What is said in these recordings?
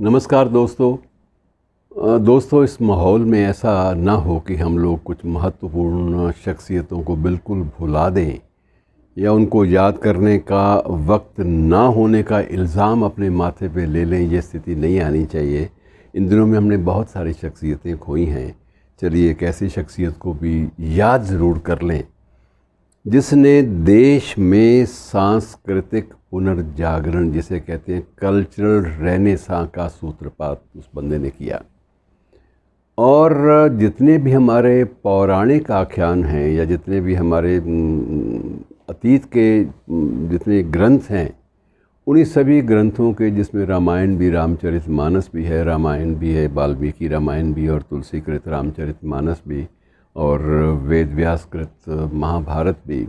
नमस्कार दोस्तों दोस्तों इस माहौल में ऐसा ना हो कि हम लोग कुछ महत्वपूर्ण शख्सियतों को बिल्कुल भुला दें या उनको याद करने का वक्त ना होने का इल्ज़ाम अपने माथे पे ले लें ये स्थिति नहीं आनी चाहिए इन दिनों में हमने बहुत सारी शख्सियतें खोई हैं चलिए एक ऐसी शख्सियत को भी याद ज़रूर कर लें जिसने देश में सांस्कृतिक पुनर्जागरण जिसे कहते हैं कल्चरल सा का सूत्रपात उस बंदे ने किया और जितने भी हमारे पौराणिक आख्यान हैं या जितने भी हमारे अतीत के जितने ग्रंथ हैं उन्हीं सभी ग्रंथों के जिसमें रामायण भी रामचरित मानस भी है रामायण भी है वाल्मीकि रामायण भी और तुलसी कृत रामचरित मानस भी और वेद व्यासकृत महाभारत भी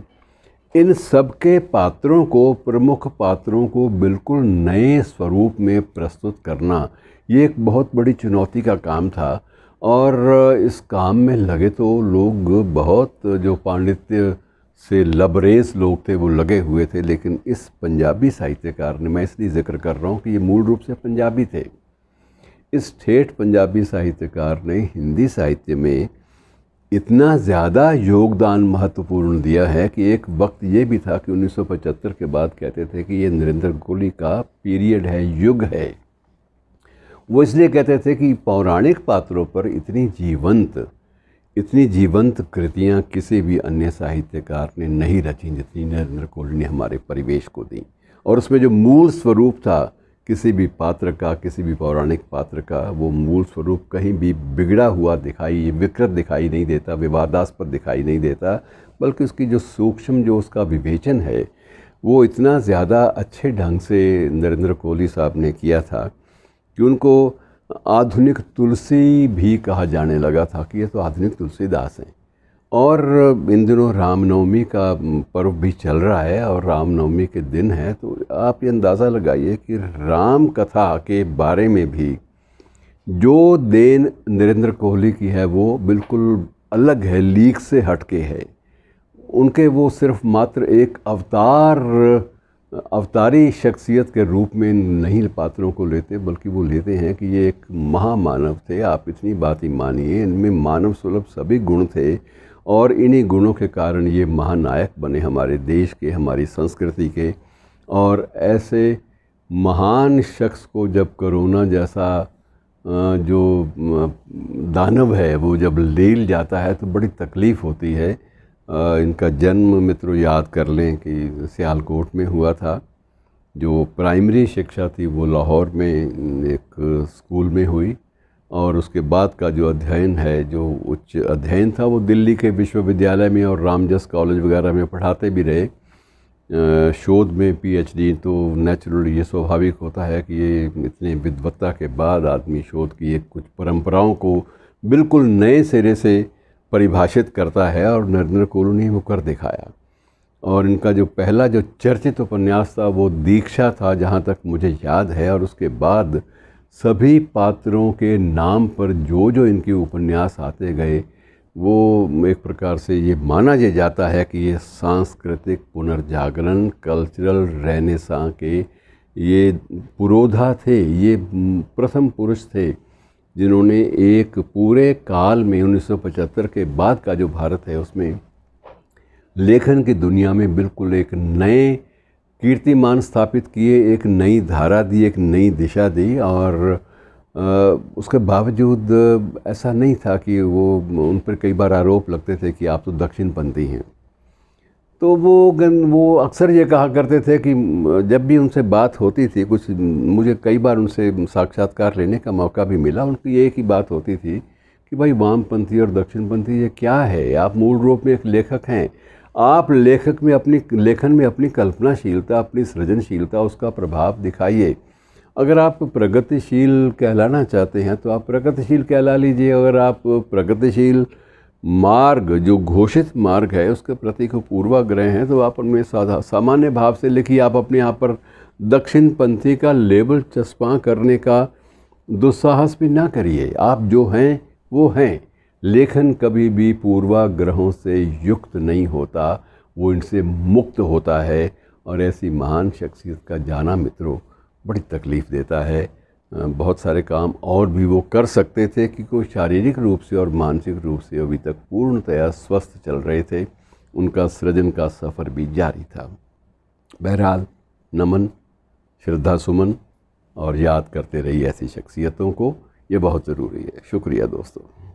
इन सब के पात्रों को प्रमुख पात्रों को बिल्कुल नए स्वरूप में प्रस्तुत करना ये एक बहुत बड़ी चुनौती का काम था और इस काम में लगे तो लोग बहुत जो पांडित्य से लबरेज लोग थे वो लगे हुए थे लेकिन इस पंजाबी साहित्यकार ने मैं इसलिए ज़िक्र कर रहा हूँ कि ये मूल रूप से पंजाबी थे इस ठेठ पंजाबी साहित्यकार ने हिंदी साहित्य में इतना ज़्यादा योगदान महत्वपूर्ण दिया है कि एक वक्त ये भी था कि 1975 के बाद कहते थे कि ये नरेंद्र गोली का पीरियड है युग है वो इसलिए कहते थे कि पौराणिक पात्रों पर इतनी जीवंत इतनी जीवंत कृतियाँ किसी भी अन्य साहित्यकार ने नहीं रची जितनी नरेंद्र कोहली ने हमारे परिवेश को दी और उसमें जो मूल स्वरूप था किसी भी पात्र का किसी भी पौराणिक पात्र का वो मूल स्वरूप कहीं भी बिगड़ा हुआ दिखाई विकृत दिखाई नहीं देता विवादास्पद दिखाई नहीं देता बल्कि उसकी जो सूक्ष्म जो उसका विवेचन है वो इतना ज़्यादा अच्छे ढंग से नरेंद्र कोहली साहब ने किया था कि उनको आधुनिक तुलसी भी कहा जाने लगा था कि ये तो आधुनिक तुलसीदास हैं और इन दिनों रामनवमी का पर्व भी चल रहा है और रामनवमी के दिन है तो आप ये अंदाज़ा लगाइए कि राम कथा के बारे में भी जो देन नरेंद्र कोहली की है वो बिल्कुल अलग है लीक से हटके है उनके वो सिर्फ मात्र एक अवतार अवतारी शख्सियत के रूप में नहीं पात्रों को लेते बल्कि वो लेते हैं कि ये एक महामानव थे आप इतनी बात ही मानिए इनमें मानव सुलभ सभी गुण थे और इन्हीं गुणों के कारण ये महानायक बने हमारे देश के हमारी संस्कृति के और ऐसे महान शख्स को जब कोरोना जैसा जो दानव है वो जब लेल जाता है तो बड़ी तकलीफ़ होती है इनका जन्म मित्रों याद कर लें कि सियालकोट में हुआ था जो प्राइमरी शिक्षा थी वो लाहौर में एक स्कूल में हुई और उसके बाद का जो अध्ययन है जो उच्च अध्ययन था वो दिल्ली के विश्वविद्यालय में और रामजस कॉलेज वगैरह में पढ़ाते भी रहे शोध में पीएचडी तो नेचुरल ये स्वाभाविक होता है कि ये इतने विद्वत्ता के बाद आदमी शोध की एक कुछ परंपराओं को बिल्कुल नए सिरे से परिभाषित करता है और नरेंद्र कोलू ने वो कर दिखाया और इनका जो पहला जो चर्चित उपन्यास था वो दीक्षा था जहाँ तक मुझे याद है और उसके बाद सभी पात्रों के नाम पर जो जो इनके उपन्यास आते गए वो एक प्रकार से ये माना जा जाता है कि ये सांस्कृतिक पुनर्जागरण कल्चरल रहनेसा के ये पुरोधा थे ये प्रथम पुरुष थे जिन्होंने एक पूरे काल में 1975 के बाद का जो भारत है उसमें लेखन की दुनिया में बिल्कुल एक नए कीर्तिमान स्थापित किए एक नई धारा दी एक नई दिशा दी और आ, उसके बावजूद ऐसा नहीं था कि वो उन पर कई बार आरोप लगते थे कि आप तो दक्षिणपंथी हैं तो वो गन वो अक्सर ये कहा करते थे कि जब भी उनसे बात होती थी कुछ मुझे कई बार उनसे साक्षात्कार लेने का मौका भी मिला उनकी एक ही बात होती थी कि भाई वामपंथी और दक्षिणपंथी ये क्या है आप मूल रूप में एक लेखक हैं आप लेखक में अपनी लेखन में अपनी कल्पनाशीलता अपनी सृजनशीलता उसका प्रभाव दिखाइए अगर आप प्रगतिशील कहलाना चाहते हैं तो आप प्रगतिशील कहला लीजिए अगर आप प्रगतिशील मार्ग जो घोषित मार्ग है उसके प्रति को पूर्वाग्रह हैं तो आप उनमें साधा सामान्य भाव से लिखिए आप अपने आप पर दक्षिण पंथी का लेबल चस्पा करने का दुस्साहस भी ना करिए आप जो हैं वो हैं लेखन कभी भी पूर्वाग्रहों से युक्त नहीं होता वो इनसे मुक्त होता है और ऐसी महान शख्सियत का जाना मित्रों बड़ी तकलीफ़ देता है बहुत सारे काम और भी वो कर सकते थे कि वो शारीरिक रूप से और मानसिक रूप से अभी तक पूर्णतया स्वस्थ चल रहे थे उनका सृजन का सफ़र भी जारी था बहरहाल नमन श्रद्धा सुमन और याद करते रहिए ऐसी शख्सियतों को ये बहुत ज़रूरी है शुक्रिया दोस्तों